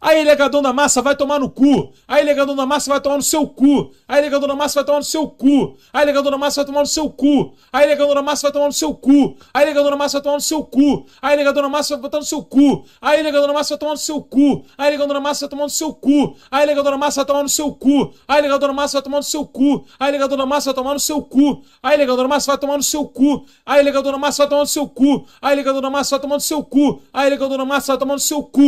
Aí, legadão da massa, vai tomar no cu. Aí, legadão da massa, vai tomar no seu cu. Aí, legadão da massa, vai tomar no seu cu. Aí, legadão da massa, vai tomar no seu cu. Aí, legadão da massa, vai tomar no seu cu. Aí, legadão da massa, vai tomar no seu cu. Aí, legadão da massa, vai botar no seu cu. Aí, legadão da massa, vai tomar no seu cu. Aí, legadão da massa, vai tomar no seu cu. Aí, legadão da massa, vai tomar no seu cu. Aí, legadão da massa, vai tomar no seu cu. Aí, legadão da massa, vai tomar no seu cu. Aí, legadão da massa, vai tomar no seu cu. Aí, legadão da massa, vai tomar no seu cu. Aí, legadão da massa, vai tomar no seu cu. Aí, legadão da massa, vai tomar no seu cu.